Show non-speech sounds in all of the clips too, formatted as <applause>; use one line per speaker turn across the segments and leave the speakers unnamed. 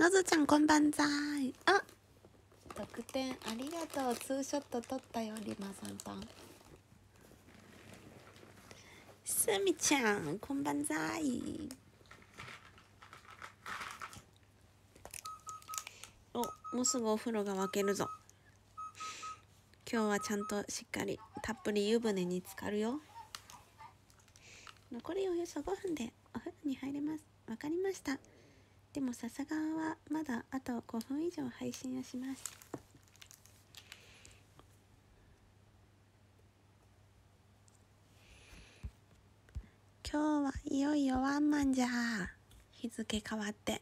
のずちゃんこんばんざいあ得点ありがとうツーショット撮ったよりまさんとすみちゃんこんばんざいおもうすぐお風呂が沸けるぞ今日はちゃんとしっかりたっぷり湯船に浸かるよ残りおよそ5分でお風呂に入れますわかりましたでも笹川はまだあと5分以上配信をします。今日はいよいよワンマンじゃ日付変わって。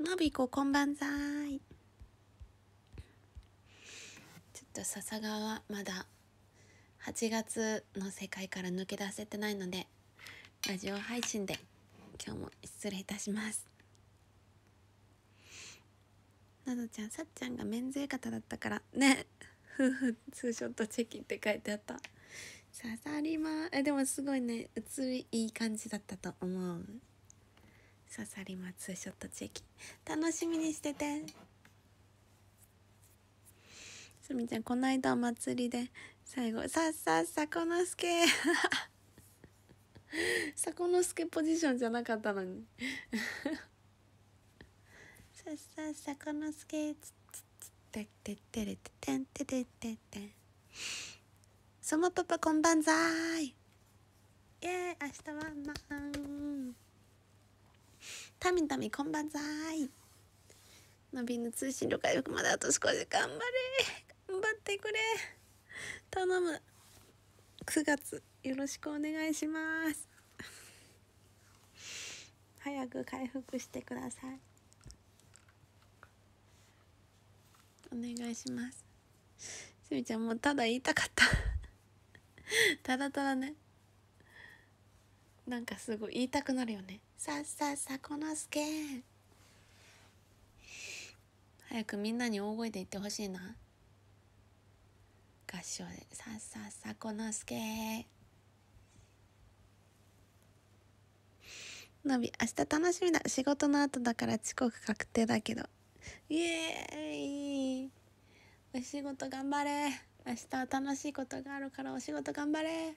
のびここんばんざい。ちょっと笹川まだ8月の世界から抜け出せてないのでラジオ配信で今日も失礼いたしますなどちゃんさっちゃんが免税方だったからね夫婦 <laughs> ツーショットチェキって書いてあった刺さりまえでもすごいね写りいい感じだったと思う刺さりまツーショットチェキ楽しみにしててすみちゃんこの間お祭りで最後、さっさっさこのすけ <laughs> さこのすけポジションじゃなかったのに <laughs> さっさっさこのすけ、つつつ、てっててれててんてててて。そもパパこんばんざーい。イェーイ、明日はンマン。たみたみこんばんざーい。のびの通信旅回復まであと少し頑張れ。頑張ってくれ。頼む9月よろしくお願いします早く回復してくださいお願いしますすみちゃんもうただ言いたかった <laughs> ただただねなんかすごい言いたくなるよねさっさっさこのすけ早くみんなに大声で言ってほしいな合唱で、さっさっさこのすけ。のび、明日楽しみだ。仕事の後だから遅刻確定だけど。イエーイお仕事頑張れ。明日は楽しいことがあるからお仕事頑張れ。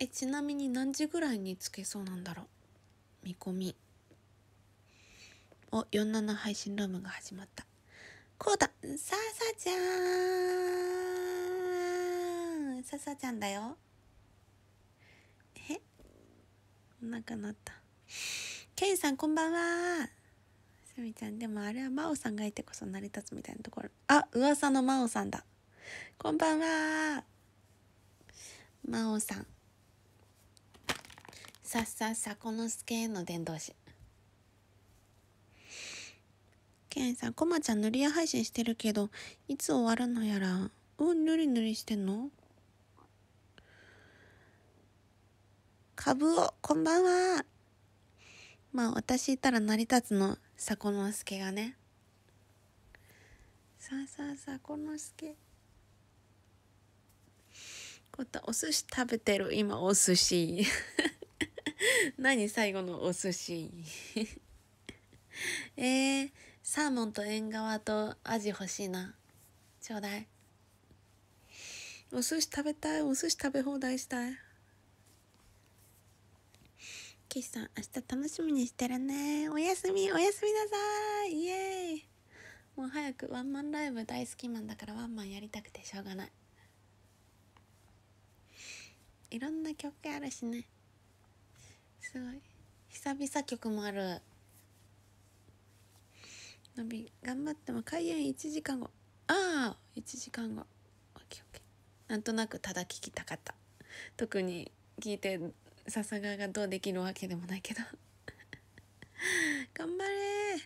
え、ちなみに何時ぐらいにつけそうなんだろう。見込み。お、47配信ルームが始まった。こうだ、ささちゃーん。ささちゃんだよ。えお腹鳴った。ケイさんこんばんは。すみちゃん、でもあれは真央さんがいてこそ成り立つみたいなところ。あ、噂の真央さんだ。こんばんは。真央さん。さっさっさ、この助の伝道師。ケンさん、コマちゃん塗り絵配信してるけど、いつ終わるのやら。うん、ぬりぬりしてんのかぶお、こんばんは。まあ、私いたら成り立つの、さこのすけがね。さあさあさこのすけ。こた、お寿司食べてる、今、お寿司。<laughs> 何最後のお寿司。<laughs> えー、サーモンと縁側とアジ欲しいな。ちょうだい。お寿司食べたい。お寿司食べ放題したい。岸さん、明日楽しみにしてるね。おやすみ、おやすみなさい。イエーイ。もう早くワンマンライブ大好きマンだからワンマンやりたくてしょうがない。いろんな曲あるしね。すごい。久々曲もある。伸び頑張っても開演1時間後ああ1時間後なんとなくただ聞きたかった特に聞いて笹川がどうできるわけでもないけど <laughs> 頑張れ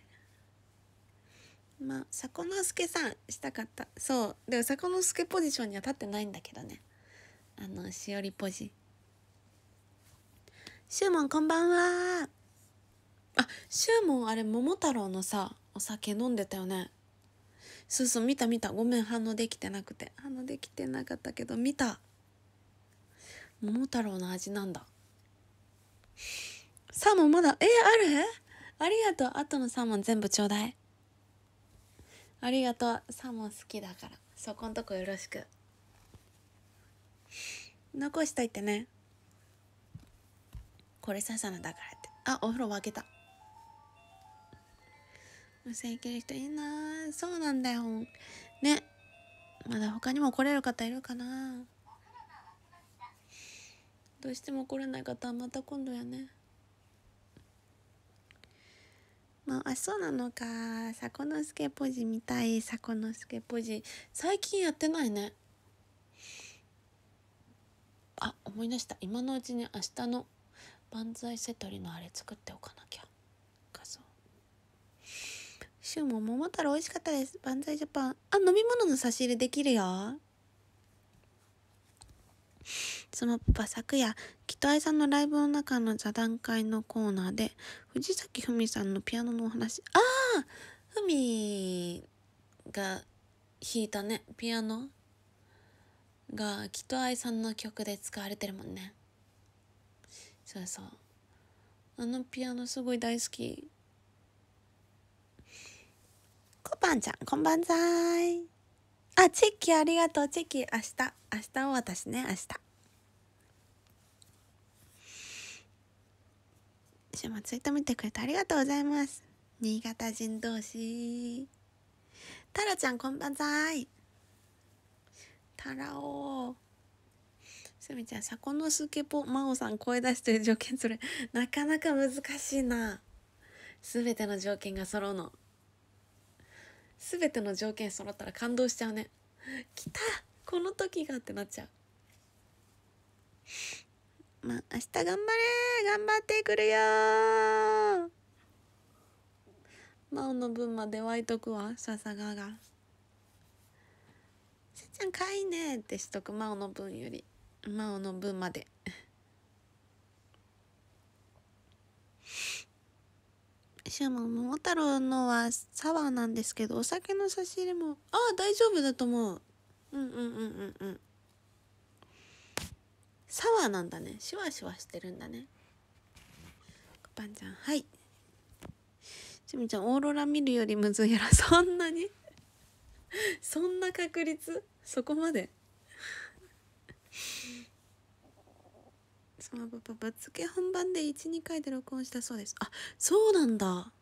まあ迫之助さんしたかったそうでも迫之助ポジションには立ってないんだけどねあのしおりポジシューモンこんばんはあシューモンあれ桃太郎のさお酒飲んでたよねそうそう見た見たごめん反応できてなくて反応できてなかったけど見た桃太郎の味なんだサーモンまだえー、あるありがとう後のサーモン全部ちょうだいありがとうサーモン好きだからそこんとこよろしく残しといてねこれささなだからってあお風呂沸けた無線行ける人いいなそうなんだよねまだ他にも来れる方いるかなどうしても来れない方はまた今度やねまあ、あそうなのか迫之助ポジ見たい迫之助ポジ最近やってないねあ思い出した今のうちに明日の万歳セトリのあれ作っておかなきゃシューも桃太郎美味しかったです。万歳ジャパン。あ、飲み物の差し入れできるよ。そのパパ昨夜、北愛さんのライブの中の座談会のコーナーで、藤崎ふみさんのピアノのお話、ああふみが弾いたね、ピアノが、北っ愛さんの曲で使われてるもんね。そうそう。あのピアノすごい大好き。コパンちゃん、こんばんざい。あ、チッキーありがとう。チッキー、明日。明日も私ね、明日。週末ツイート見てくれてありがとうございます。新潟人同士。タラちゃん、こんばんざい。タラオすみちゃん、車庫のすけぽ、真央さん、声出してる条件、それ、なかなか難しいな。すべての条件が揃うの。全ての条件揃ったら感動しちゃうね来たこの時がってなっちゃう <laughs> まあ明日頑張れ頑張ってくるよ真央の分まで湧いとくわ笹川が「せっちゃんかいね」ってしとく真央の分より真央の分まで。しも桃太郎のはサワーなんですけどお酒の差し入れもああ大丈夫だと思ううんうんうんうんうんサワーなんだねシュワシュワしてるんだねパンちゃんはいちみちゃんオーロラ見るよりむずいやろそんなに <laughs> そんな確率そこまでそのぶぶぶっつけ本番で12回で録音したそうですあそうなんだ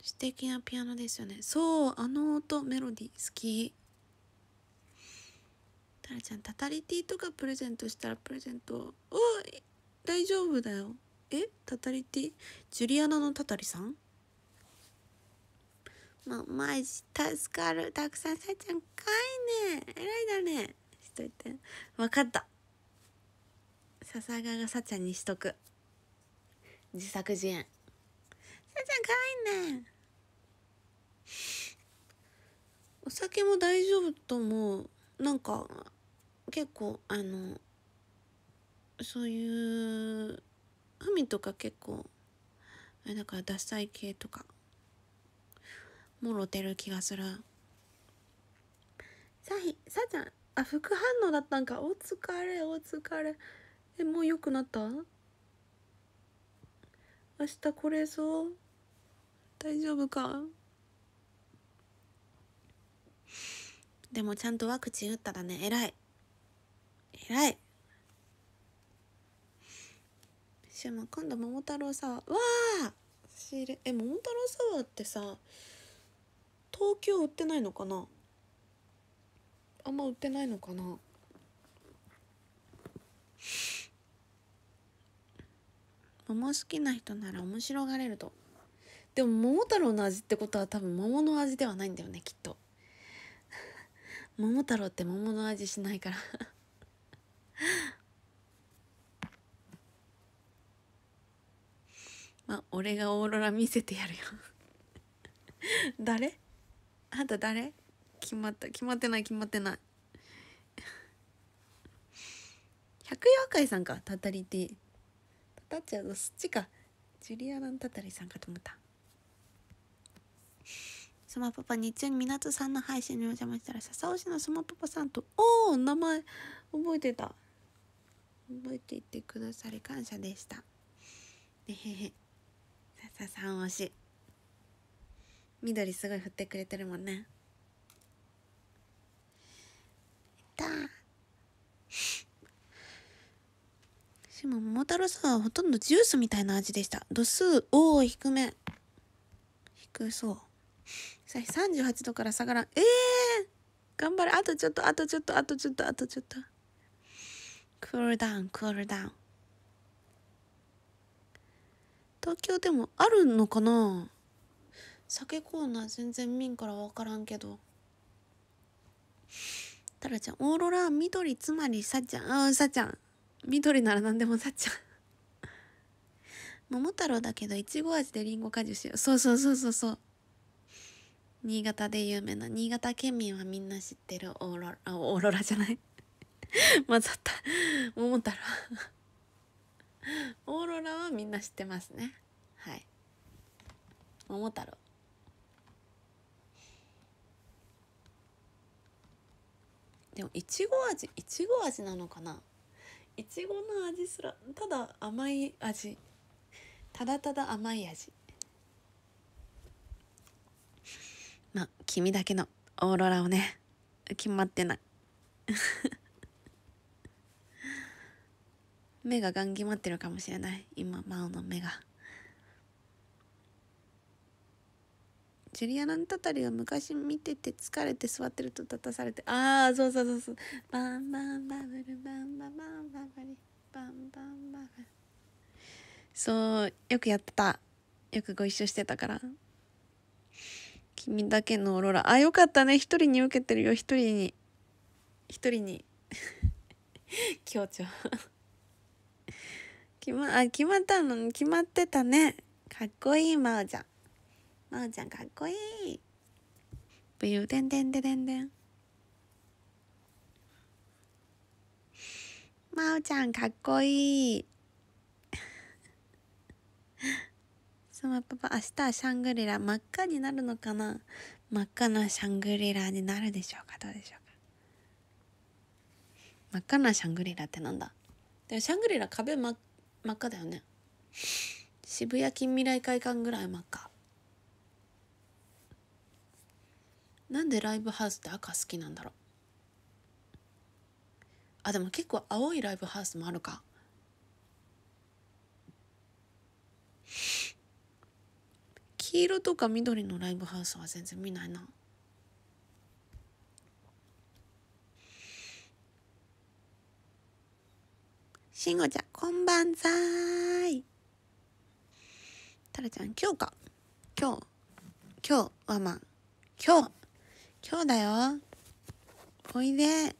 素敵なピアノですよねそうあの音メロディー好きタラちゃんタタリティとかプレゼントしたらプレゼントおい大丈夫だよえタタリティジュリアナのタタリさんまあ、マジ助かるたくさんさえちゃんかいね偉いだねしといて分かった笹川がさちゃんにしとく自作自演さちゃんかわいいねお酒も大丈夫と思うなんか結構あのそういう海とか結構あれだから脱菜系とかもろてる気がするさひさちゃんあ副反応だったんかお疲れお疲れえもう良くなった明日来れそう大丈夫かでもちゃんとワクチン打ったらね偉い偉いしゅも今度桃太郎サワーわあ仕入れえ桃太郎サワーってさ東京売ってないのかなあんま売ってないのかな桃好きな人なら面白がれるとでも桃太郎の味ってことは多分桃の味ではないんだよねきっと <laughs> 桃太郎って桃の味しないから <laughs> まあ俺がオーロラ見せてやるよ <laughs> 誰あんた誰決まった決まってない決まってない百妖怪さんかたたりてタッチャーのそっちかジュリアナン・タタリさんかと思ったスマパパ日中に港さんの配信にお邪魔したら笹尾市のスマパパさんとおお名前覚えてた覚えていてくださり感謝でしたねへへ笹さん推し緑すごい振ってくれてるもんねいたしも桃太郎さんはほとんどジュースみたいな味でした。度数、お低め。低そう。さ38度から下がらん。ええー、頑張れ。あとちょっと、あとちょっと、あとちょっと、あとちょっと。クールダウン、クールダウン。東京でもあるのかな酒コーナー全然見んから分からんけど。タラちゃん、オーロラ、緑、つまり、さちゃん、うんさちゃん。緑なら何でもなっちゃう桃太郎だけどいちご味でりんご果汁しようそうそうそうそうそう新潟で有名な新潟県民はみんな知ってるオーロラオーロラじゃない <laughs> 混ざった桃太郎オーロラはみんな知ってますねはい桃太郎でもいちご味いちご味なのかないちごの味すらただ甘い味ただただ甘い味まあ君だけのオーロラをね決まってない <laughs> 目ががん決まってるかもしれない今真央の目が。ジュリアナのたたりは昔見てて疲れて座ってると立たされて、ああ、そうそうそうそう。バンバンバブル、バンバンバンバブル、バンバンバブル。そう、よくやってた。よくご一緒してたから。君だけのオーロラ。あ、よかったね。一人に受けてるよ。一人に。一人に。<laughs> 強調決 <laughs> ま、あ、決まったの、決まってたね。かっこいい、まおちゃん。まおちゃんかっこいいブユでんでんででんでんまおちゃんかっこいいスマパパ明日はシャングリラ真っ赤になるのかな真っ赤なシャングリラになるでしょうかどうでしょうか真っ赤なシャングリラってなんだでもシャングリラ壁真、っ真っ赤だよね渋谷近未来会館ぐらい真っ赤なんでライブハウスって赤好きなんだろうあでも結構青いライブハウスもあるか黄色とか緑のライブハウスは全然見ないなしんごちゃんこんばんざいタラちゃん今日か今日今日はまあ今日今日だよおいで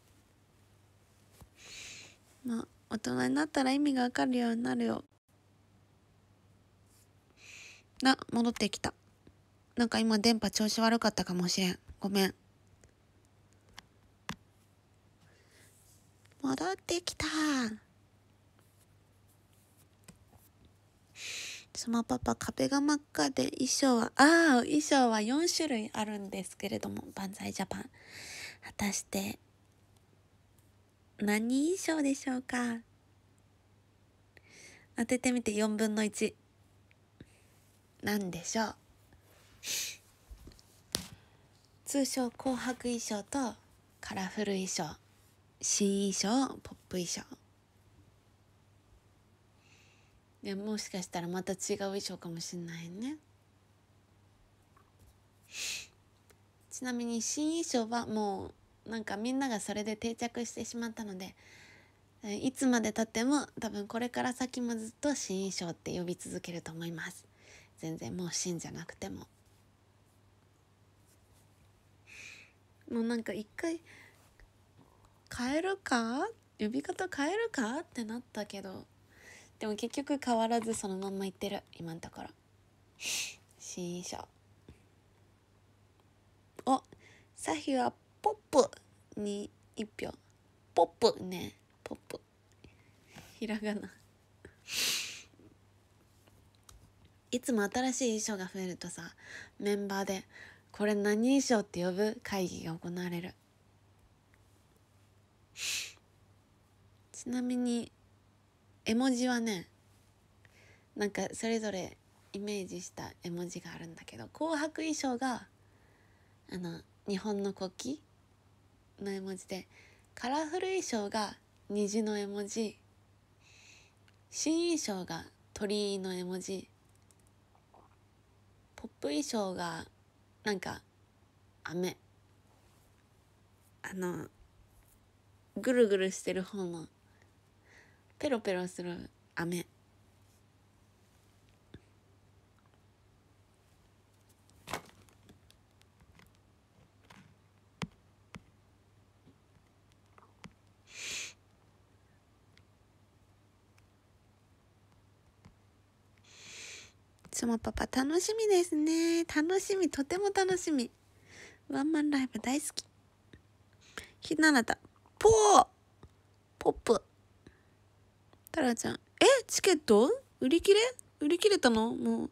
まあ大人になったら意味がわかるようになるよな戻ってきたなんか今電波調子悪かったかもしれんごめん戻ってきたそのパパ壁が真っ赤で衣装は、ああ、衣装は4種類あるんですけれども、万歳ジャパン。果たして、何衣装でしょうか当ててみて4分の1。なんでしょう <laughs> 通称紅白衣装とカラフル衣装、新衣装、ポップ衣装。でもしかしたらまた違う衣装かもしんないねちなみに新衣装はもうなんかみんながそれで定着してしまったのでいつまでたっても多分これから先もずっと新衣装って呼び続けると思います全然もう新じゃなくてももうなんか一回変えるか呼び方変えるかってなったけどでも結局変わらずそのまんまいってる今んところ新書おサヒはポップに1票ポップねポップひらがないつも新しい衣装が増えるとさメンバーで「これ何衣装って呼ぶ?」会議が行われるちなみに絵文字はねなんかそれぞれイメージした絵文字があるんだけど紅白衣装があの日本の国旗の絵文字でカラフル衣装が虹の絵文字新衣装が鳥居の絵文字ポップ衣装がなんか雨あのぐるぐるしてる方のペロペロする飴つもパパ楽しみですね楽しみとても楽しみワンマンライブ大好きひななたぽーポップタラちゃん。えチケット売り切れ売り切れたのも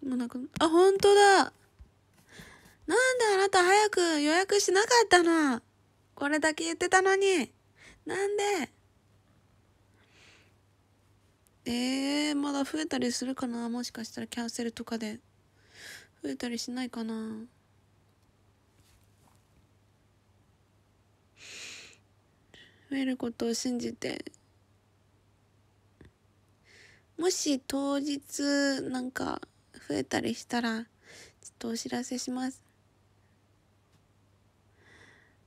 う。もうなか、あ、ほんとだなんであなた早く予約しなかったのこれだけ言ってたのに。なんでえー、まだ増えたりするかなもしかしたらキャンセルとかで。増えたりしないかな増えることを信じてもし当日なんか増えたりしたらちょっとお知らせします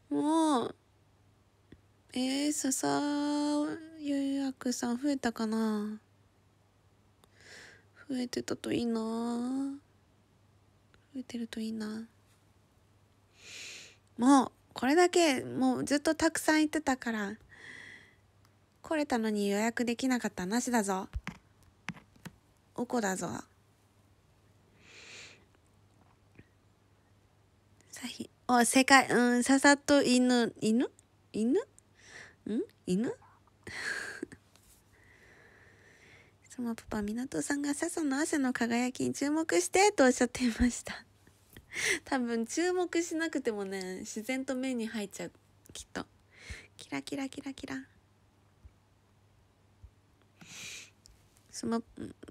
もうえー、笹予約さん増えたかな増えてたといいな増えてるといいなもうこれだけもうずっとたくさん行ってたから来れたのに予約できなかったなしだぞおこだぞさひお世界うんささと犬犬犬ん犬 <laughs> そのパパ湊さんが笹の汗の輝きに注目してとおっしゃっていました <laughs> 多分注目しなくてもね自然と目に入っちゃうきっとキラキラキラキラその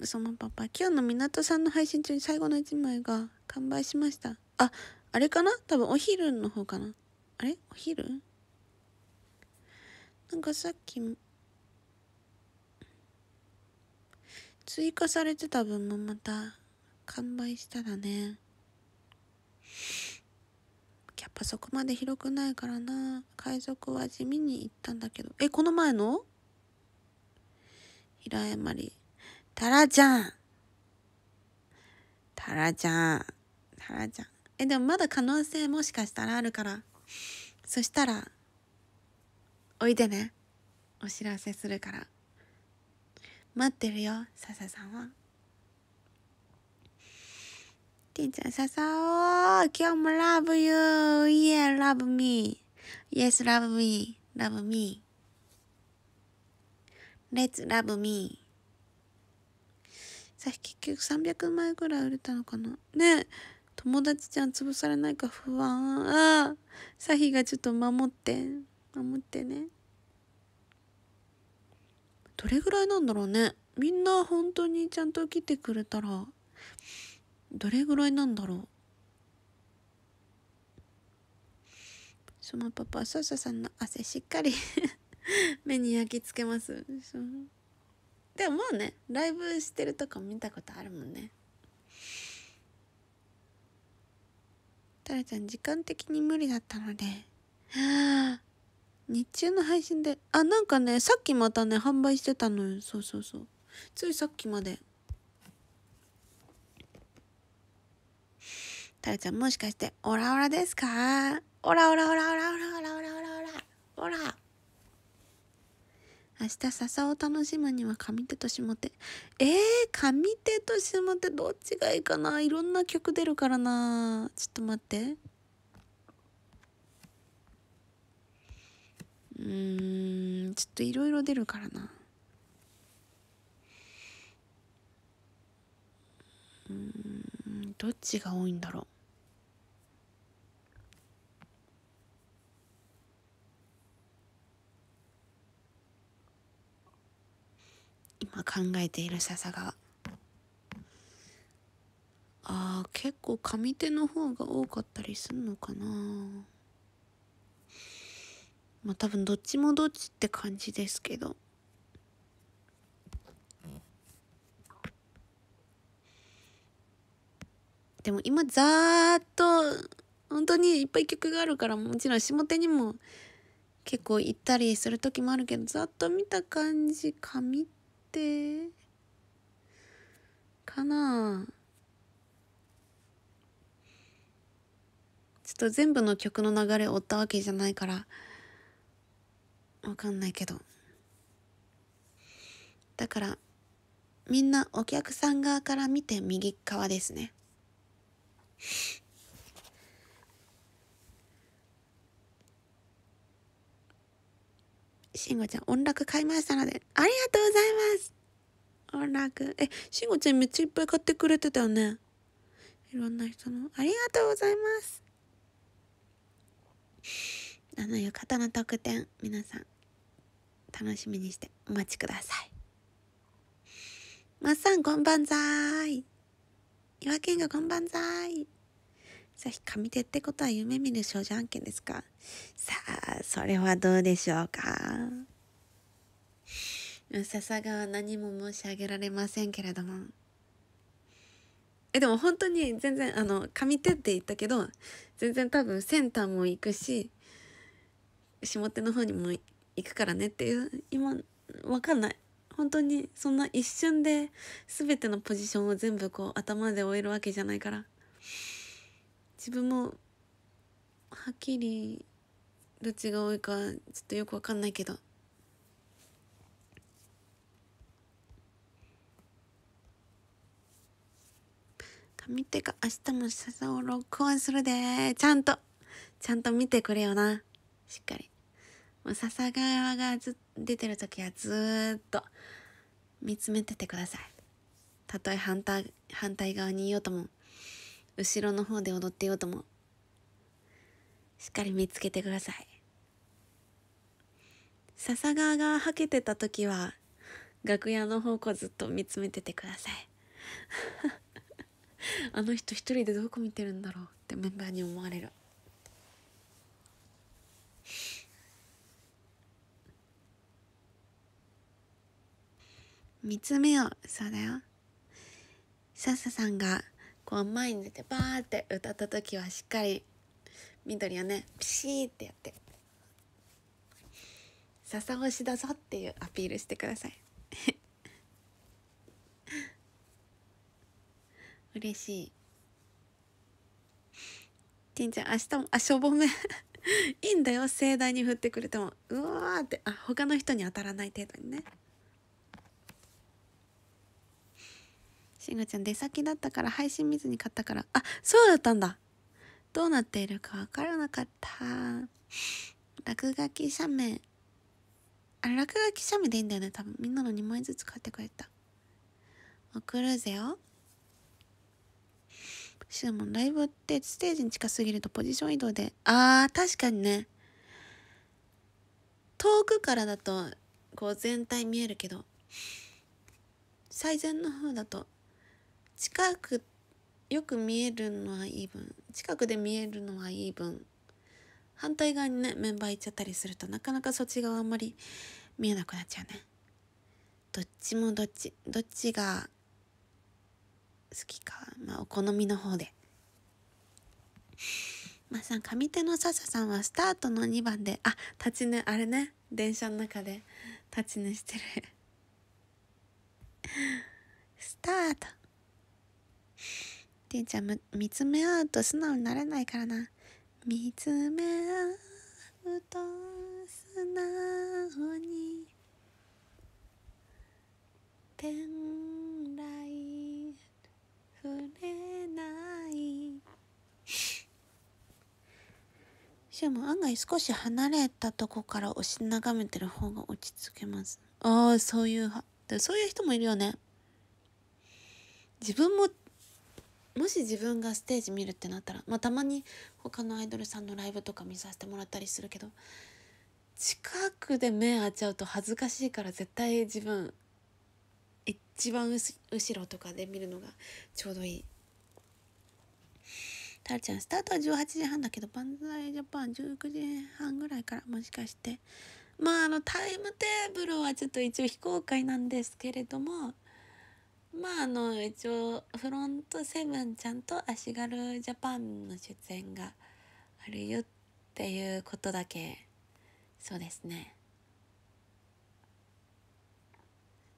そのパパ今日の港さんの配信中に最後の1枚が完売しましたああれかな多分お昼の方かなあれお昼なんかさっき追加されてた分もまた完売したらねやっぱそこまで広くないからな海賊は地味に行ったんだけどえこの前の平山まりタラちゃんタラちゃんタラちゃんえでもまだ可能性もしかしたらあるからそしたらおいでねお知らせするから待ってるよ笹さんは。てんちゃん、ささお今日も love you!Yeah, love me!Yes, love me!Love me!Let's love me! さっ結局三百枚ぐらい売れたのかなね友達ちゃん潰されないか不安。さひがちょっと守って。守ってね。どれぐらいなんだろうね。みんな本当にちゃんと来てくれたらどれぐらいなんだろうそのパパササさんの汗しっかり <laughs> 目に焼き付けますでももうねライブしてるとか見たことあるもんねタラちゃん時間的に無理だったので <gasps> 日中の配信であなんかねさっきまたね販売してたのよそうそうそうついさっきまでタラちゃんもしかして、オラオラですかオラオラオラオラオラオラオラオラオラオラ明日笹を楽しむには上手と下手。えー、上手と下手どっちがいいかないろんな曲出るからな。ちょっと待って。うーん、ちょっといろいろ出るからな。うん、どっちが多いんだろう。今考えている笹川あー結構上手の方が多かったりすんのかなまあ多分どっちもどっちって感じですけどでも今ざーっと本当にいっぱい曲があるからもちろん下手にも結構行ったりする時もあるけどざっと見た感じ上ってかなちょっと全部の曲の流れ追ったわけじゃないからわかんないけどだからみんなお客さん側から見て右側ですねしんごちゃん、音楽買いましたので、ありがとうございます音楽。え、しんごちゃんめっちゃいっぱい買ってくれてたよね。いろんな人の、ありがとうございます。あの、浴衣の特典、皆さん、楽しみにしてお待ちください。まっさん、こんばんざーい。岩県がこんばんざーい。ぜひ、神手ってことは夢見る少女案件ですかさそれはどうでしょうか笹川何も申し上げられませんけれどもえでも本当に全然あの上手って言ったけど全然多分センターも行くし下手の方にも行くからねっていう今わかんない本当にそんな一瞬で全てのポジションを全部こう頭で終えるわけじゃないから自分もはっきりどっちが多いかちょっとよくわかんないけど。見てか明日も笹を録音するでちゃんとちゃんと見てくれよなしっかりもう笹川がず出てる時はずっと見つめててくださいたとえ反対反対側にいようとも後ろの方で踊ってようともしっかり見つけてください笹川がはけてた時は楽屋の方向ずっと見つめててください <laughs> あの人一人でどこ見てるんだろうってメンバーに思われる見つめよそうだよ笹さんがこう前に出てバーって歌った時はしっかり緑をねピシーってやって笹推しだぞっていうアピールしてください <laughs> 嬉しいティンちゃん明日もあしょぼめ <laughs> いいんだよ盛大に振ってくれてもうわーってあ他の人に当たらない程度にねしんごちゃん出先だったから配信見ずに買ったからあそうだったんだどうなっているか分からなかった落書き写メあ落書きシャでいいんだよね、多分。みんなの2枚ずつ買ってくれた。送るぜよ。シナモン、ライブってステージに近すぎるとポジション移動で。あー、確かにね。遠くからだと、こう全体見えるけど、最善の方だと、近く、よく見えるのはいい分、近くで見えるのはいい分、反対側にねメンバー行っちゃったりするとなかなかそっち側あんまり見えなくなっちゃうねどっちもどっちどっちが好きかまあお好みの方でまあさん上手の笹さんはスタートの2番であ立ち寝あれね電車の中で立ち寝してるスタートてんちゃん見つめ合うと素直になれないからな見つめ合うと素直にペンライ触れないしかも案外少し離れたとこから押し眺めてる方が落ち着けますああそういうそういう人もいるよね自分ももし自分がステージ見るってなったら、まあ、たまに他のアイドルさんのライブとか見させてもらったりするけど近くで目合っちゃうと恥ずかしいから絶対自分一番後ろとかで見るのがちょうどいい。タるちゃんスタートは18時半だけどバンザイジャパン19時半ぐらいからもしかしてまああのタイムテーブルはちょっと一応非公開なんですけれどもまああの一応フロントセブンちゃんと足軽ジャパンの出演があるよっていうことだけそうですね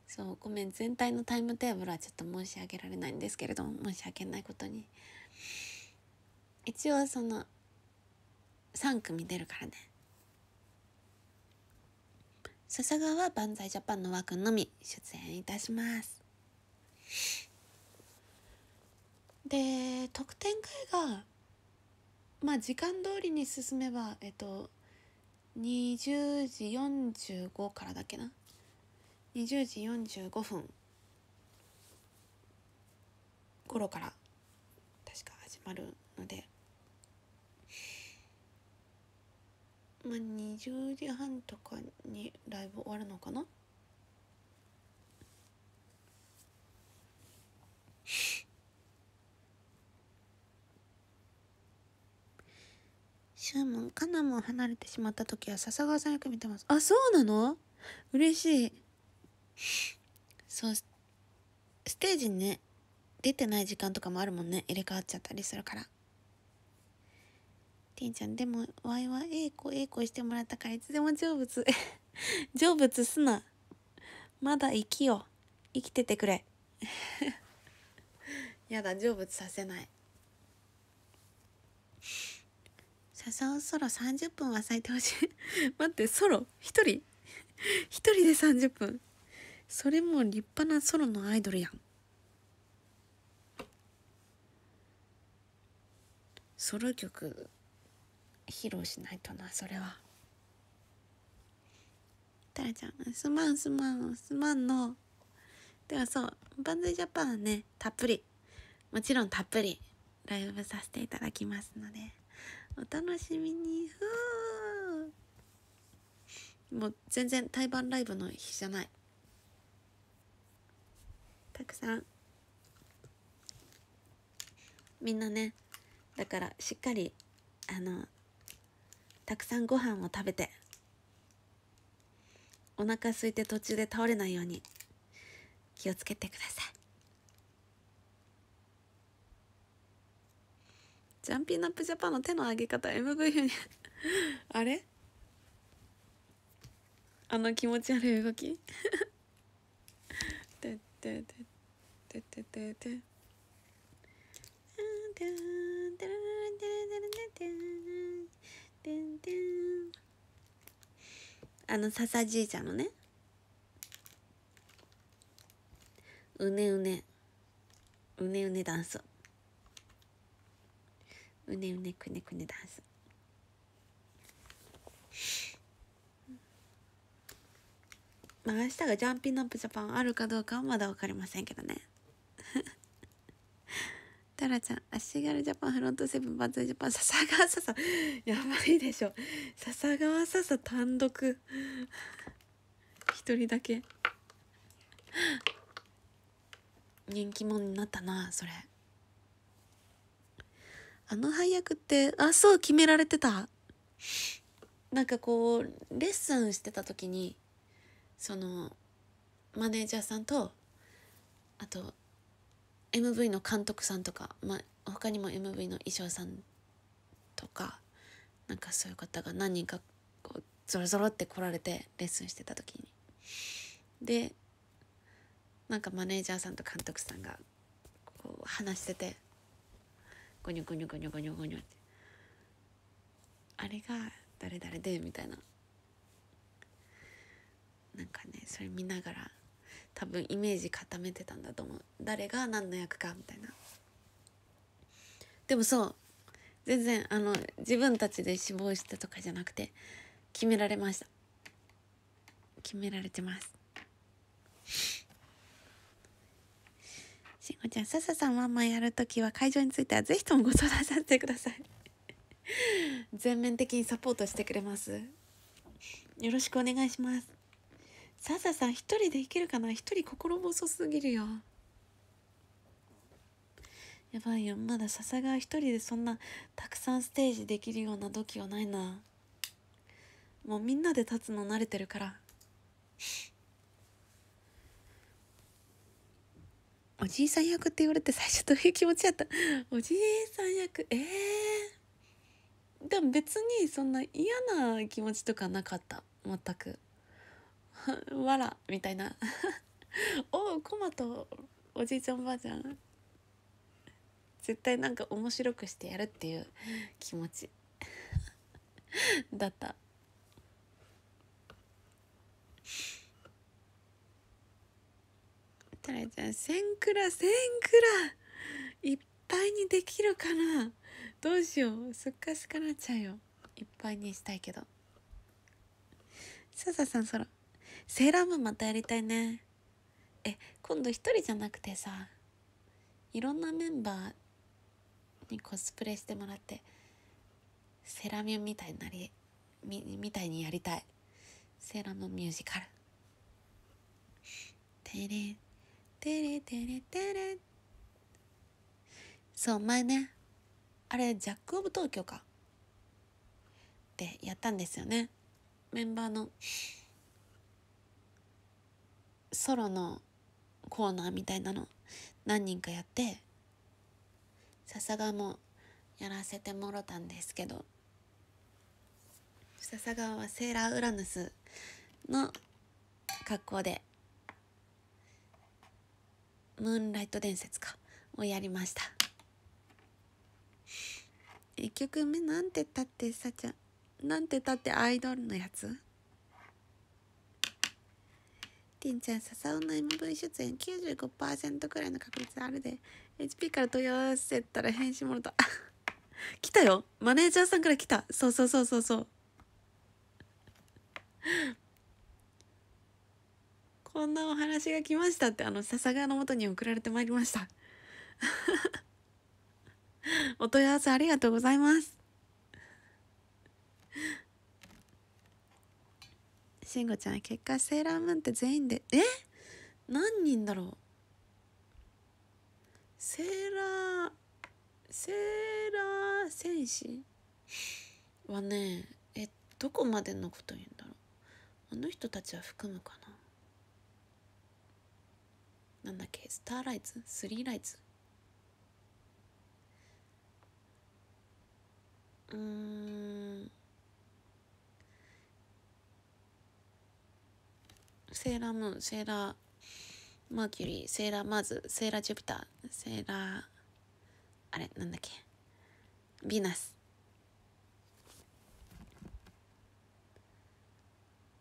そうごめん全体のタイムテーブルはちょっと申し上げられないんですけれども申し訳ないことに一応その3組出るからね笹川万歳ジャパンの枠のみ出演いたしますで特典会がまあ時間通りに進めばえっと20時45からだっけな20時45分頃から確か始まるのでまあ20時半とかにライブ終わるのかな週もカナも離れてしまった時は笹川さんよく見てますあそうなの嬉しいそうステージにね出てない時間とかもあるもんね入れ替わっちゃったりするからてんちゃんでもイワはええ子ええ子してもらったからいつでも成仏 <laughs> 成仏すなまだ生きよ生きててくれ <laughs> やだ成仏させない笹尾ソロ30分は咲いてほしい <laughs> 待ってソロ1人1人で30分それも立派なソロのアイドルやんソロ曲披露しないとなそれはタラちゃんすまんすまんすまんのではそうバンズジャパンはねたっぷりもちろんたっぷりライブさせていただきますのでお楽しみにもう全然対バンライブの日じゃないたくさんみんなねだからしっかりあのたくさんご飯を食べてお腹空いて途中で倒れないように気をつけてくださいジャンピンアップジャパンの手の上げ方 MV に <laughs> あれあの気持ち悪い動き <laughs> てっててあの笹じいちゃんのねうねうねうねうねダンスうねうねくねくねダンスまあ明日がジャンピンアップジャパンあるかどうかはまだ分かりませんけどね <laughs> タラちゃん、足軽ジャパン、フロントセブン、バンザジャパン、笹川笹、<laughs> やばいでしょ。笹川笹単独。<laughs> 一人だけ。<gasps> 人気者になったな、それ。あの配役って、あ、そう、決められてた。なんかこう、レッスンしてた時に、その、マネージャーさんと、あと、MV の監督さんとか、まあ、他にも MV の衣装さんとか、なんかそういう方が何人か、こう、ゾロゾロって来られて、レッスンしてた時に。で、なんかマネージャーさんと監督さんが、こう、話してて、ゴニョゴニョゴニョゴニョゴニョってあれが誰々でみたいななんかねそれ見ながら多分イメージ固めてたんだと思う誰が何の役かみたいなでもそう全然あの自分たちで死亡したとかじゃなくて決められました決められてますしんごちゃん、笹さんワンマンやるときは会場についてはぜひともご相談させてください。<laughs> 全面的にサポートしてくれます。よろしくお願いします。笹さん一人でいけるかな一人心細すぎるよ。やばいよ。まだ笹が一人でそんなたくさんステージできるような時はないな。もうみんなで立つの慣れてるから。おじいさん役って言われて最初どういう気持ちやった <laughs> おじいさん役ええー、でも別にそんな嫌な気持ちとかなかった全くわら <laughs> みたいな <laughs> おおコマとおじいちゃんおばあちゃん絶対なんか面白くしてやるっていう気持ちだったタらちゃん、千クラ、千クラいっぱいにできるかなどうしよう。すっかすかなっちゃうよ。いっぱいにしたいけど。さささん、そら。セーラームーンまたやりたいね。え、今度一人じゃなくてさ、いろんなメンバーにコスプレしてもらって、セラミュンみたいになり、み、みたいにやりたい。セーラームーンミュージカル。てれテレテレテレ。そう前ねあれジャック・オブ東京かってやったんですよねメンバーのソロのコーナーみたいなの何人かやって笹川もやらせてもろたんですけど笹川はセーラーウラヌスの格好でムーンライト伝説かをやりました1曲目なんてったってさちゃんなんてったってアイドルのやつィんちゃん笹尾の MV 出演95%くらいの確率あるで HP から問い合わせたら返信もらった <laughs> 来たよマネージャーさんから来たそうそうそうそうそうこんなお話が来ましたってあの笹川のもとに送られてまいりました <laughs> お問い合わせありがとうございます慎吾ちゃん結果セーラームーンって全員でえ何人だろうセーラーセーラー戦士はねえどこまでのこと言うんだろうあの人たちは含むかななんだっけスターライツスリーライツうんセーラームーンセーラーマーキュリーセーラーマーズセーラージュピターセーラーあれなんだっけヴィーナス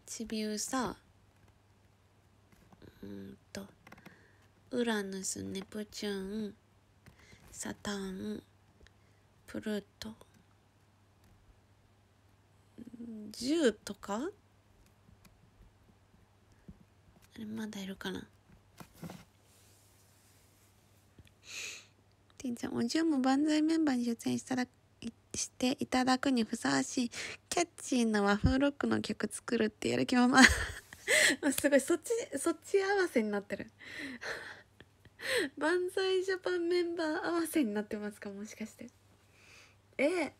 チビウサうんウラヌス、ネプチューン、サタン、プルート。10とかあれまだいるかなてんちゃん、おじゅも万歳メンバーに出演したらしていただくにふさわしいキャッチーな和風ロックの曲作るってやる気まま <laughs> すごいそっちそっち合わせになってる <laughs> 万歳ジャパンメンバー合わせになってますかもしかしてええ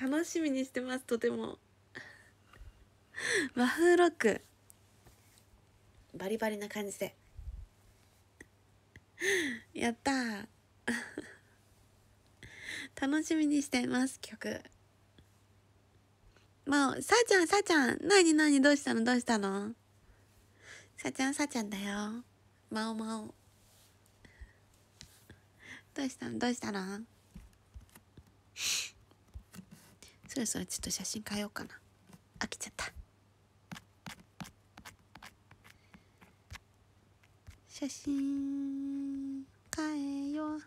楽しみにしてますとても <laughs> 和風ロックバリバリな感じで <laughs> やったー楽しみにしています曲まあさあちゃんさあちゃんなになにどうしたのどうしたのさあちゃんさあちゃんだよまおまおどうしたのどうしたのそろそろちょっと写真変えようかな飽きちゃった写真変えよう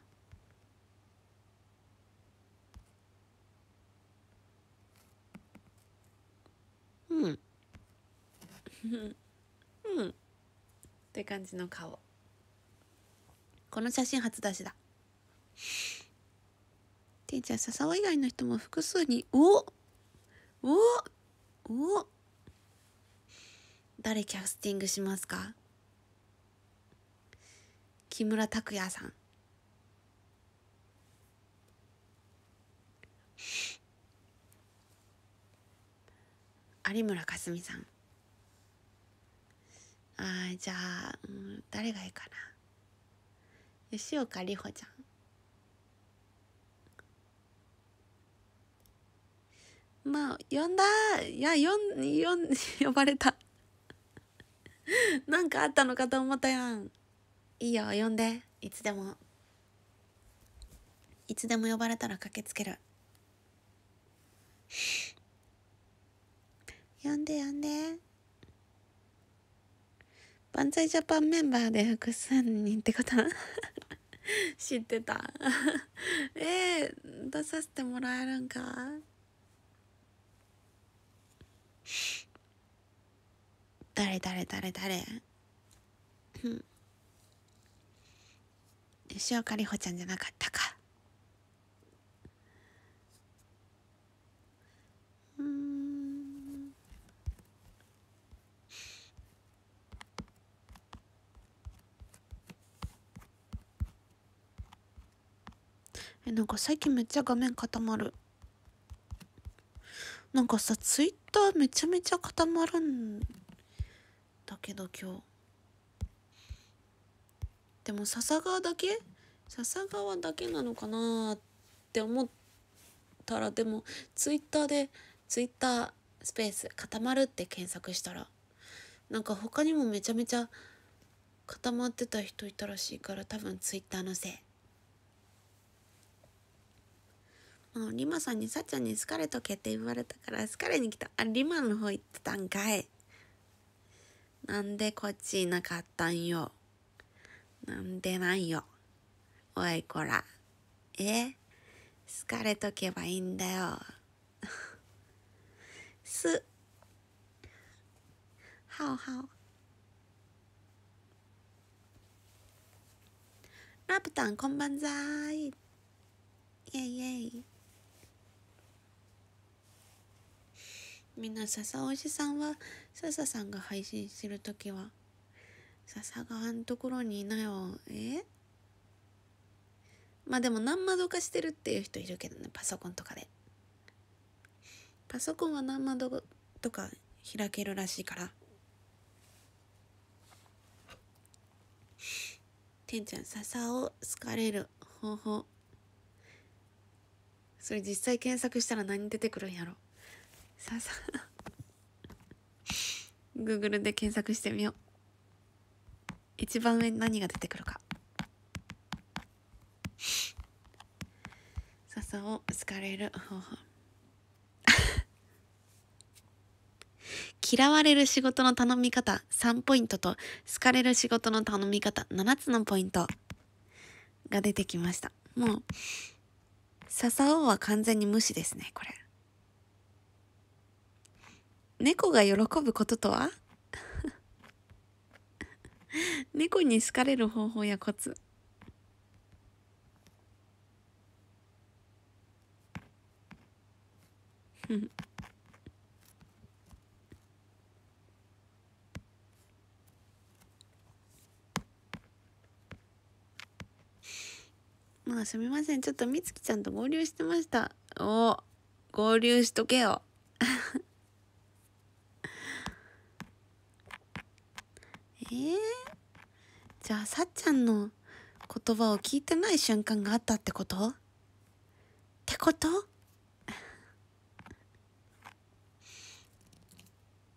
うん <laughs> うんって感じの顔この写真初出しだんちゃん笹尾以外の人も複数におおお誰キャスティングしますか木村拓哉さん有村架純さんあじゃあ、うん、誰がいいかな吉岡里帆ちゃんまあ、呼んだいや、呼ん、呼ん、<laughs> 呼ばれた。<laughs> なんかあったのかと思ったやん。いいよ、呼んで。いつでも。いつでも呼ばれたら駆けつける。呼んで呼んで。バンザイジャパンメンバーで複数人ってこと <laughs> 知ってたええー、出させてもらえるんか誰誰誰誰うん <laughs> 吉岡里帆ちゃんじゃなかったかうんえなんか最近めっちゃ画面固まるなんかさツイとはめちゃめちゃ固まるんだけど今日でも笹川だけ笹川だけなのかなって思ったらでもツイッターでツイッタースペース固まるって検索したらなんか他にもめちゃめちゃ固まってた人いたらしいから多分ツイッターのせい。うん、リマさんにさっちゃんに好かれとけって言われたから好かれに来た。あ、リマの方行ってたんかい。なんでこっちいなかったんよ。なんでなんよ。おいこら。え好かれとけばいいんだよ。<laughs> す。はおはお。ラプタンこんばんざい。イェイイェイ。みんな笹おじさんは笹さんが配信してる時は笹があんところにいなよえまあでも何窓化してるっていう人いるけどねパソコンとかでパソコンは何窓とか開けるらしいからてんちゃん笹を好かれる方法それ実際検索したら何出てくるんやろささ Google で検索してみよう一番上に何が出てくるかささを好かれる方法 <laughs> 嫌われる仕事の頼み方3ポイントと好かれる仕事の頼み方7つのポイントが出てきましたもうささをは完全に無視ですねこれ猫が喜ぶこととは <laughs> 猫に好かれる方法やコツ <laughs> まあすみませんちょっとみつきちゃんと合流してましたお合流しとけよえー、じゃあさっちゃんの言葉を聞いてない瞬間があったってことってこと <laughs>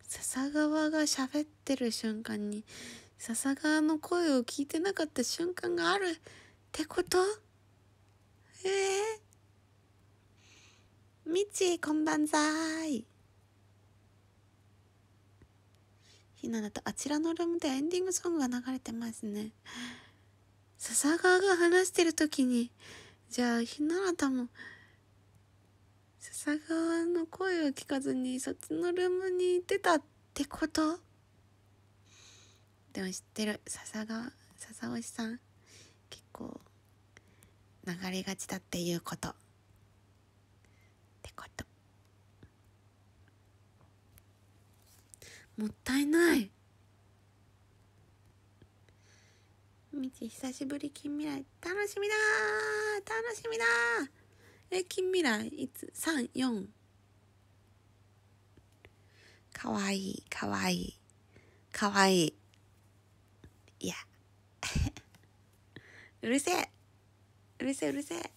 笹川が喋ってる瞬間に笹川の声を聞いてなかった瞬間があるってことええー、みちこんばんざい。ひなだとあちらのルームでエンディングソングが流れてますね笹川が話してる時にじゃあひなたも笹川の声を聞かずにそっちのルームに行ってたってことでも知ってる笹川笹尾さん結構流れがちだっていうことってこともったいないみち久しぶり近未来楽しみだ楽しみだえ近未来いつ34かわいいかわいいかわいいいや <laughs> うるせえうるせえうるせえ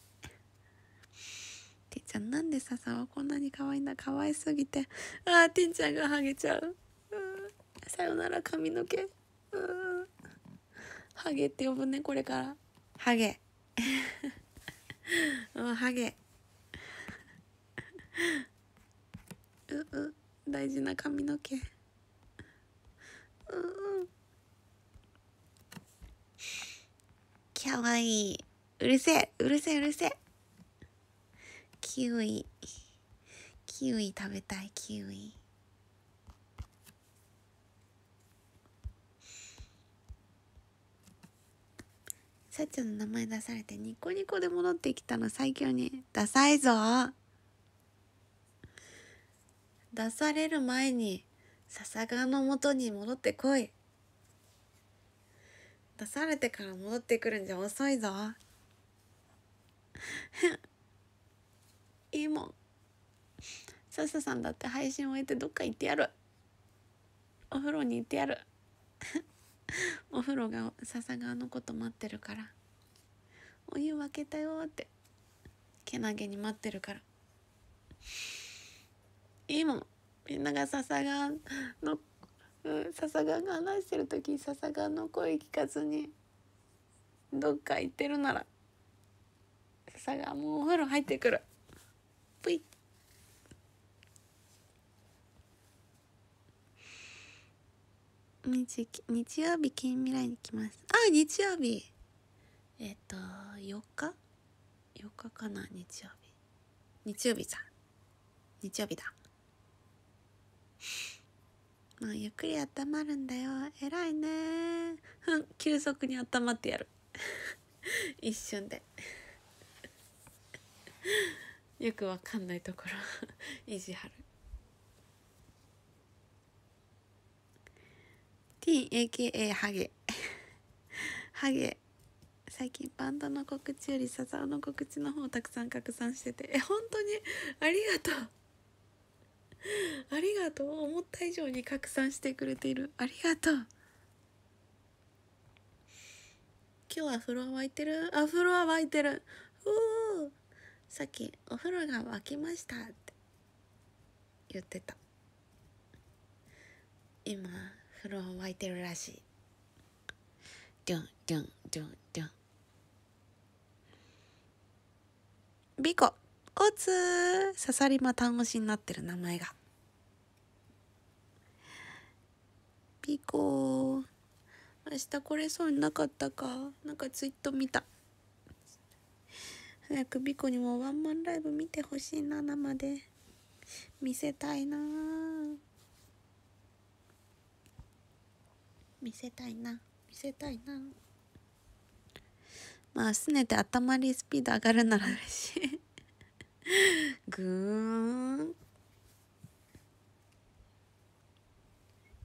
てんちゃんなんでささはこんなに可愛いんだ可愛すぎてああてんちゃんがハゲちゃうさよなら髪の毛ハゲって呼ぶねこれからハゲ <laughs> うんハゲうう大事な髪の毛ううんかわいいうるせえうるせえうるせえキウイキウイ食べたいキウイさっちゃんの名前出されてニコニコで戻ってきたの最強にダサいぞ出される前に笹川のもとに戻ってこい出されてから戻ってくるんじゃ遅いぞ <laughs> いいもん笹さんだって配信終えてどっか行ってやるお風呂に行ってやる <laughs> <laughs> お風呂が笹川のこと待ってるからお湯沸けたよってけなげに待ってるから今みんなが笹川の、うん、笹川が話してる時笹川の声聞かずにどっか行ってるなら笹川もうお風呂入ってくる。日日曜日近未来に来ますあ日曜日えっ、ー、と4日4日かな日曜日日曜日さ日曜日だまあゆっくり温まるんだよ偉いねふん急速に温まってやる <laughs> 一瞬で <laughs> よくわかんないところ <laughs> 意地張る T aka ハゲハゲ最近バンドの告知より笹尾の告知の方をたくさん拡散しててえ本当にありがとうありがとう思った以上に拡散してくれているありがとう今日は風呂沸いてるあ風呂は沸いてるうさっき「お風呂が沸きました」って言ってた今風呂沸いてるらしいドゥンドゥンドゥンドゥンビコおつささりま単語詞になってる名前がビコ明日来れそうになかったかなんかツイート見た早くビコにもワンマンライブ見てほしいな生で見せたいな見せたいな見せたいなまあすねて頭にスピード上がるなら嬉しい <laughs> ぐーん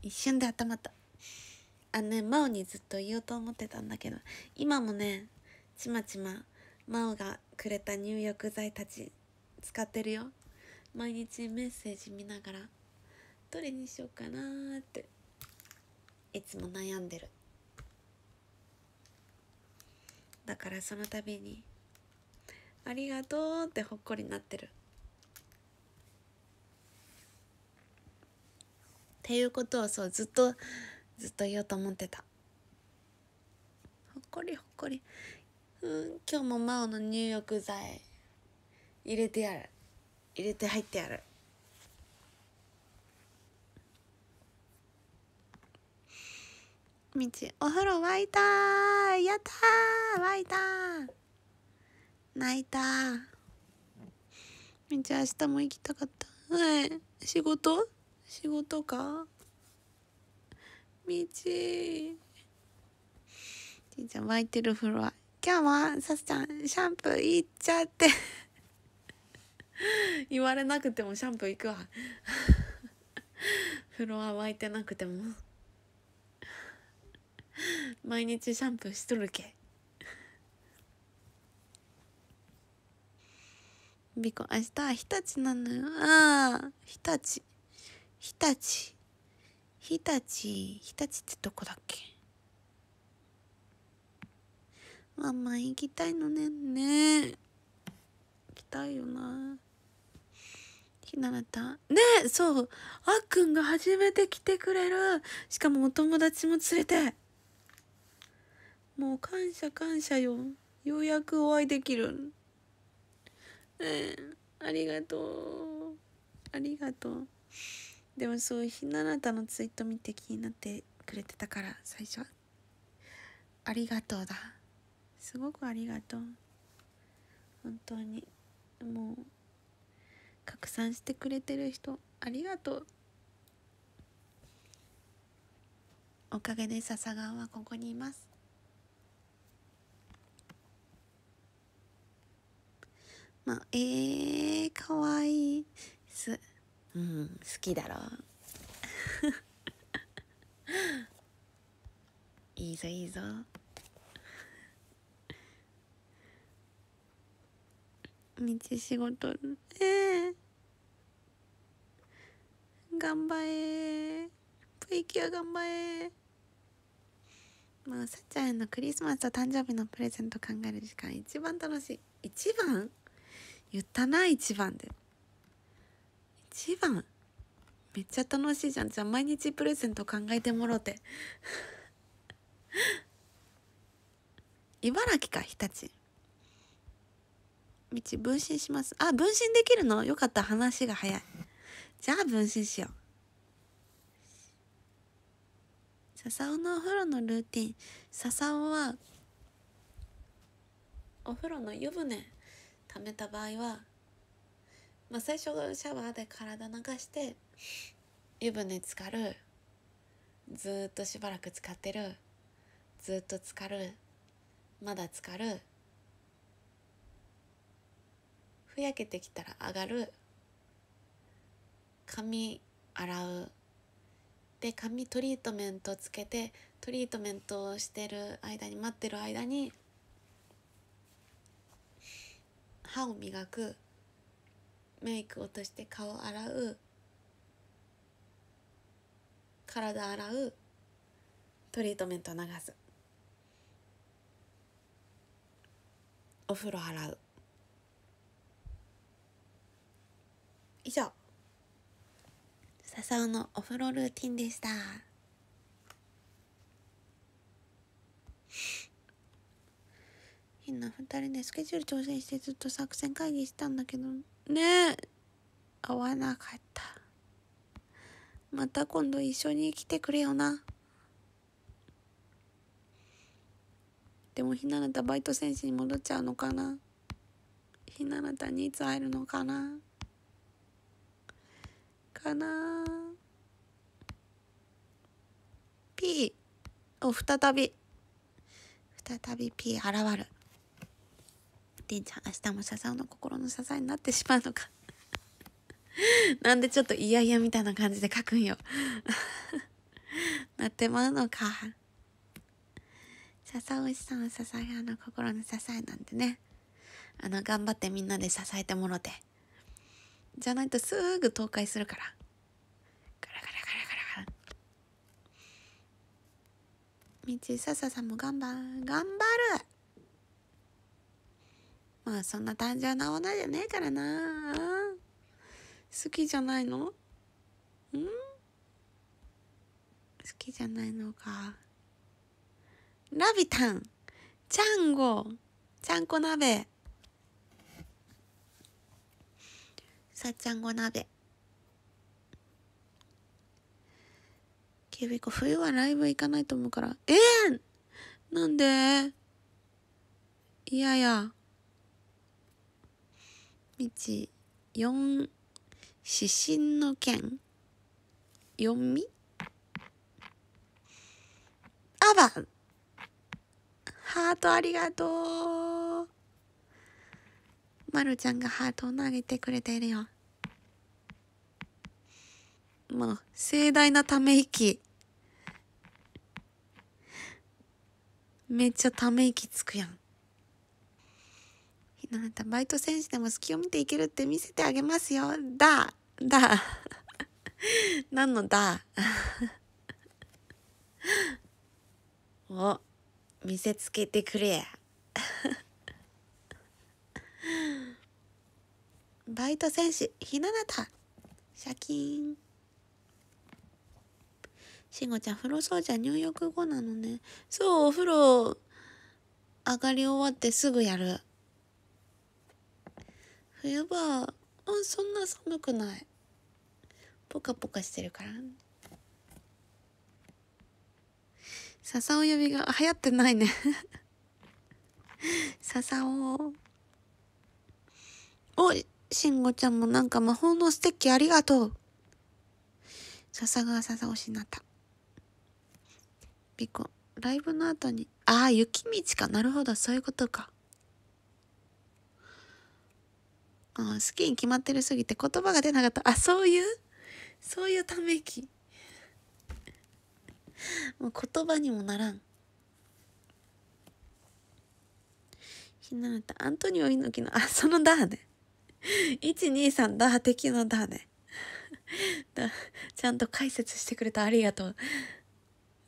一瞬で頭たあね真央にずっと言おうと思ってたんだけど今もねちまちま真央がくれた入浴剤たち使ってるよ毎日メッセージ見ながらどれにしようかなって。いつも悩んでるだからその度に「ありがとう」ってほっこりなってるっていうことをそうずっとずっと言おうと思ってたほっこりほっこりうん今日も真央の入浴剤入れてやる入れて入ってやるみち、お風呂沸いたーやったー沸いたー泣いたーみち、明日も行きたかった。はい。仕事仕事かみちちいちゃん沸いてる風呂は。今日はさすちゃん、シャンプーいっちゃって <laughs> 言われなくてもシャンプー行くわ <laughs> 風呂は沸いてなくても <laughs> 毎日シャンプーしとるけビコ明日は日立なのよああ日立日立日立日立ってどこだっけママ行きたいのねね行きたいよなひならたねそうあっくんが初めて来てくれるしかもお友達も連れてもう感謝感謝よようやくお会いできるうんありがとうありがとうでもそうひななたのツイート見て気になってくれてたから最初ありがとうだすごくありがとう本当にもう拡散してくれてる人ありがとうおかげで笹川はここにいますまあ、えー、かわいいす。うん、好きだろ。<laughs> いいぞ、いいぞ。道仕事、ええ頑張れプリキュア頑張れまあ、さっちゃんへのクリスマスと誕生日のプレゼント考える時間一番楽しい。一番言ったな一番で一番めっちゃ楽しいじゃんじゃあ毎日プレゼント考えてもろうて <laughs> 茨城か日立道分身しますあ分身できるのよかった話が早いじゃあ分身しよう笹尾のお風呂のルーティン笹尾はお風呂の湯船溜めた場合は、まあ、最初シャワーで体流して湯船浸かるずっとしばらく使ってるずっと浸かるまだ浸かるふやけてきたら上がる髪洗うで髪トリートメントつけてトリートメントをしてる間に待ってる間に歯を磨くメイク落として顔洗う体洗うトリートメント流すお風呂洗う以上笹尾のお風呂ルーティンでした。きな2人でスケジュール調整してずっと作戦会議したんだけどねえ合わなかったまた今度一緒に来てくれよなでもひななたバイト戦士に戻っちゃうのかなひななたにいつ会えるのかなかな P お再び再び P 現るりんちゃん、明日も笹尾の心の支えになってしまうのか <laughs> なんでちょっと嫌々みたいな感じで書くんよ <laughs> なってまうのか。笹尾さんは笹尾の心の支えなんでね。あの、頑張ってみんなで支えてもろて。じゃないとすぐ倒壊するから。ガラガラガラガラガラ。みちさささんも頑張、頑張るまあそんな単純な女じゃねえからな好きじゃないのん好きじゃないのかラビタンちゃんごちゃんこ鍋さっちゃんご鍋キビコ冬はライブ行かないと思うからええー、なんでいやいや道四指針の剣読みアバンハートありがとうまるちゃんがハートを投げてくれているよもう盛大なため息めっちゃため息つくやんあなたバイト選手でも隙を見ていけるって見せてあげますよ。だ、だ。<laughs> 何のだ <laughs> お、見せつけてくれ。<laughs> バイト戦士、ひななた。シャキーン。しんごちゃん、風呂掃除は入浴後なのね。そう、お風呂、上がり終わってすぐやる。冬場うんそんな寒くないポカポカしてるから笹尾呼びが流行ってないね <laughs> 笹尾お慎吾ちゃんもなんか魔法のステッキありがとう笹川笹尾しなたピコライブの後にああ雪道かなるほどそういうことかうん、好きに決まってるすぎて言葉が出なかった。あ、そういうそういうため息。もう言葉にもならん。ひなた、アントニオ猪木の、あ、そのだね。123だ、的のだね。だ、ちゃんと解説してくれたありがとう。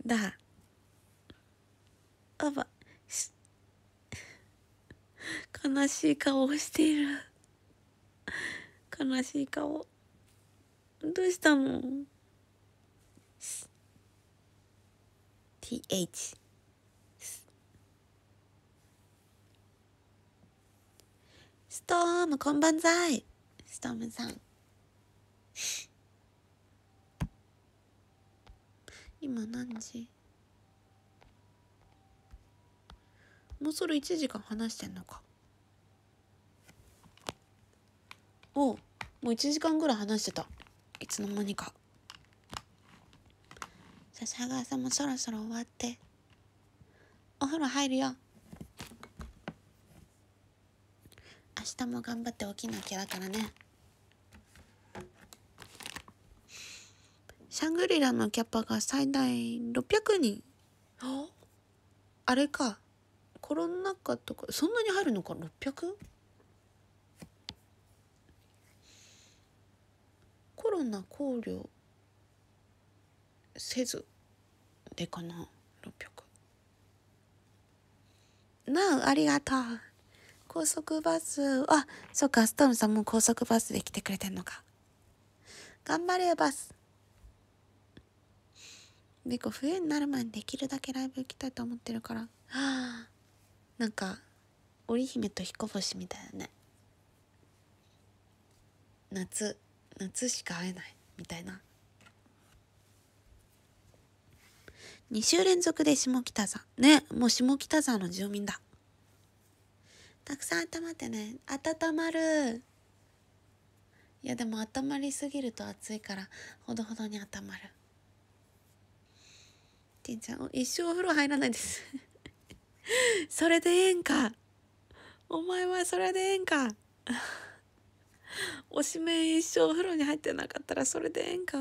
だ。あば、悲しい顔をしている。悲しい顔どうしたの ?th ストームこんばんざいストームさん今何時もうそれ1時間話してんのかをもう1時間ぐらい話してたいつの間にか笹川さんもそろそろ終わってお風呂入るよ明日も頑張って起きなきゃだからねシャングリラのキャパが最大600人あれかコロナ禍とかそんなに入るのか 600? ロナ考慮せずでかな600なあありがとう高速バスあそっかストームさんも高速バスで来てくれてんのか頑張れバス猫冬になる前にできるだけライブ行きたいと思ってるからはあなんか織姫と彦星みたいだね夏夏しか会えないみたいな2週連続で下北沢ねもう下北沢の住民だたくさん温まってね温まるいやでも温まりすぎると暑いからほどほどに温まるてんちゃん一生お風呂入らないです <laughs> それでええんかお前はそれでええんか <laughs> おしめ一生お風呂に入ってなかったらそれでええんか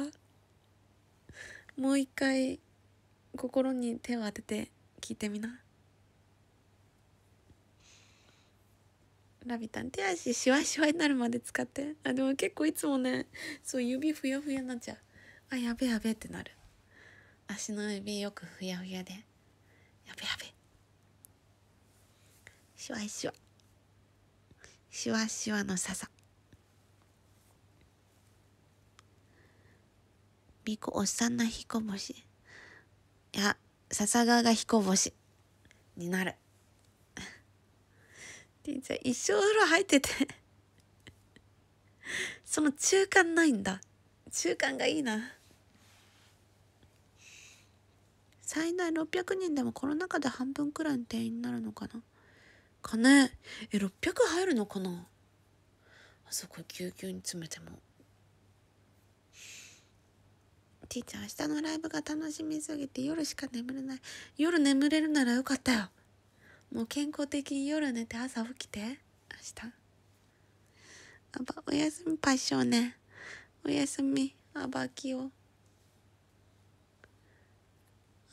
もう一回心に手を当てて聞いてみなラビタン手足シワシワになるまで使ってあでも結構いつもねそう指ふやふやになっちゃうあやべやべってなる足の指よくふやふやでやべやべシワシワシワシワのささ미국おっさん코彦星いや笹川が彦星になる。で、<laughs> ちゃ一生お風呂入ってて <laughs> その中間ないんだ。中間がいいな。最大600人でもコロナ禍で半分くらいの定員になるのかなかねえ、600入るのかなあそこぎゅうぎゅうに詰めても。ちいちゃん明日のライブが楽しみすぎて夜しか眠れない夜眠れるならよかったよもう健康的に夜寝て朝起きて明日おやすみパッションねおやすみあばきよ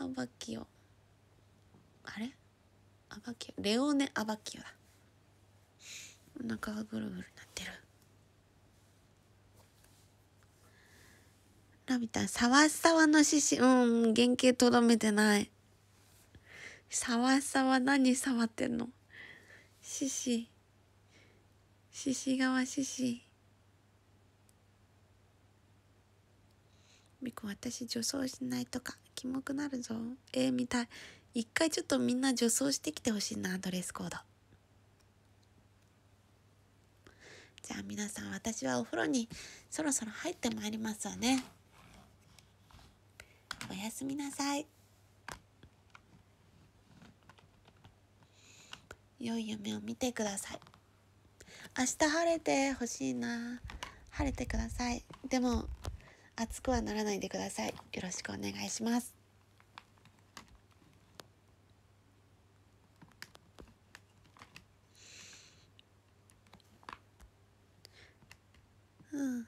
あばきよあれあばきオレオーネあばきよだお腹がぐるぐるなってるラビタ、サワサワの獅子、うん、原型とどめてない。サワサワ何触ってんの獅子。獅子側獅子。みこ、私女装しないとか、キモくなるぞ。えー、見たい。一回ちょっとみんな女装してきてほしいな、ドレスコード。じゃあ皆さん私はお風呂にそろそろ入ってまいりますわね。おやすみなさい良い夢を見てください明日晴れてほしいな晴れてくださいでも暑くはならないでくださいよろしくお願いしますうん。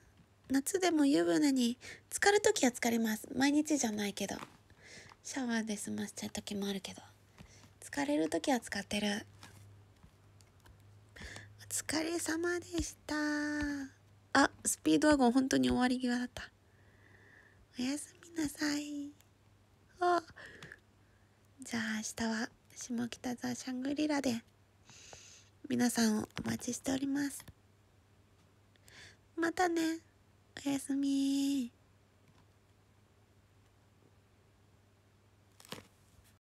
夏でも湯船に浸かる時は浸かります毎日じゃないけどシャワーで済ませちゃう時もあるけど疲れる時は使ってるお疲れ様でしたあスピードワゴン本当に終わり際だったおやすみなさいあじゃあ明日は下北沢シャングリラで皆さんをお待ちしておりますまたね。おやすみ